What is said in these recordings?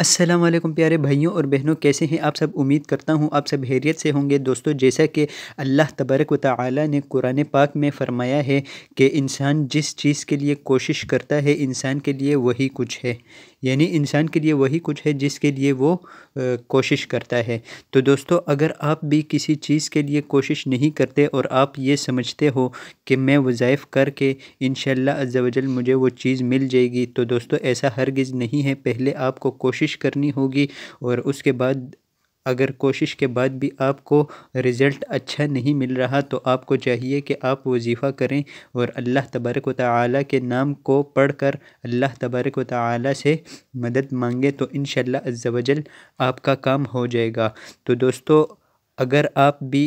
अस्सलाम वालेकुम प्यारे भाइयों और बहनों कैसे हैं आप सब उम्मीद करता हूं आप सब हैरियत से होंगे दोस्तों जैसा कि अल्लाह तबरक व ताली ने कुरान पाक में फ़रमाया है कि इंसान जिस चीज़ के लिए कोशिश करता है इंसान के लिए वही कुछ है यानी इंसान के लिए वही कुछ है जिसके लिए वो कोशिश करता है तो दोस्तों अगर आप भी किसी चीज़ के लिए कोशिश नहीं करते और आप ये समझते हो कि मैं वज़ाइफ़ करके इन शजल मुझे वो चीज़ मिल जाएगी तो दोस्तों ऐसा हरगिज़ नहीं है पहले आपको कोशिश करनी होगी और उसके बाद अगर कोशिश के बाद भी आपको रिज़ल्ट अच्छा नहीं मिल रहा तो आपको चाहिए कि आप वजीफ़ा करें और अल्लाह तबारक व ताली के नाम को पढ़ कर अल्लाह तबारक व से मदद मांगे तो इन शजल आपका काम हो जाएगा तो दोस्तों अगर आप भी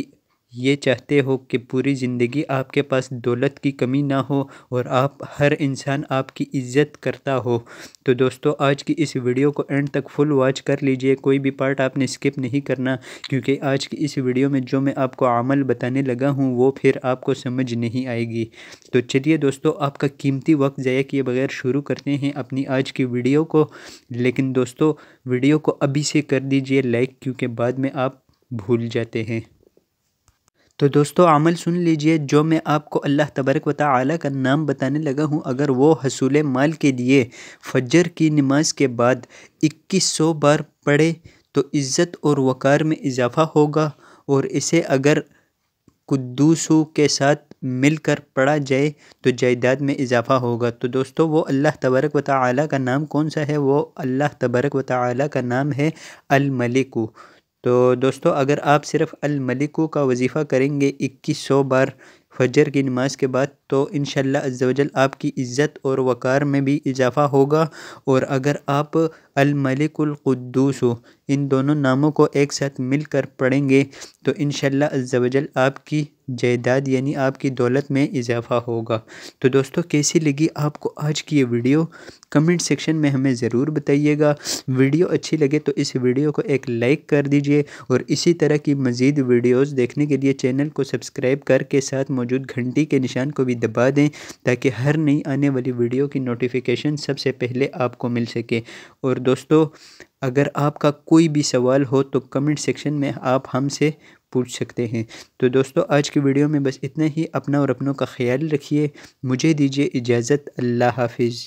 ये चाहते हो कि पूरी ज़िंदगी आपके पास दौलत की कमी ना हो और आप हर इंसान आपकी इज़्ज़त करता हो तो दोस्तों आज की इस वीडियो को एंड तक फुल वॉच कर लीजिए कोई भी पार्ट आपने स्किप नहीं करना क्योंकि आज की इस वीडियो में जो मैं आपको अमल बताने लगा हूँ वो फिर आपको समझ नहीं आएगी तो चलिए दोस्तों आपका कीमती वक्त ज़ाया किए बगैर शुरू करते हैं अपनी आज की वीडियो को लेकिन दोस्तों वीडियो को अभी से कर दीजिए लाइक क्योंकि बाद में आप भूल जाते हैं तो दोस्तों अमल सुन लीजिए जो मैं आपको अल्लाह तबरक व ताली का नाम बताने लगा हूँ अगर वो हसूल माल के लिए फजर की नमाज के बाद इक्कीस सौ बार पढ़े तो इज़्ज़त और वक़ार में इजाफ़ा होगा और इसे अगर कुदूसों के साथ मिलकर पढ़ा जाए तो जायदाद में इजाफ़ा होगा तो दोस्तों वो अल्लाह तबरक व ताली का नाम कौन सा है वो अल्लाह तबरक व ताली का नाम है अलमलिकू तो दोस्तों अगर आप सिर्फ अलमलिको का वजीफ़ा करेंगे इक्कीस सौ बार फजर की नमाज के बाद तो इन शजल आपकी इज़्ज़त और वक़ार में भी इजाफ़ा होगा और अगर आप हो इन दोनों नामों को एक साथ मिलकर पढ़ेंगे तो इन शजल आपकी जायदाद यानी आपकी दौलत में इजाफा होगा तो दोस्तों कैसी लगी आपको आज की ये वीडियो कमेंट सेक्शन में हमें ज़रूर बताइएगा वीडियो अच्छी लगे तो इस वीडियो को एक लाइक कर दीजिए और इसी तरह की मज़ीद वीडियोस देखने के लिए चैनल को सब्सक्राइब करके साथ मौजूद घंटी के निशान को भी दबा दें ताकि हर नई आने वाली वीडियो की नोटिफिकेशन सबसे पहले आपको मिल सके और दोस्तों अगर आपका कोई भी सवाल हो तो कमेंट सेक्शन में आप हमसे पूछ सकते हैं तो दोस्तों आज की वीडियो में बस इतना ही अपना और अपनों का ख्याल रखिए मुझे दीजिए इजाज़त अल्लाह हाफिज़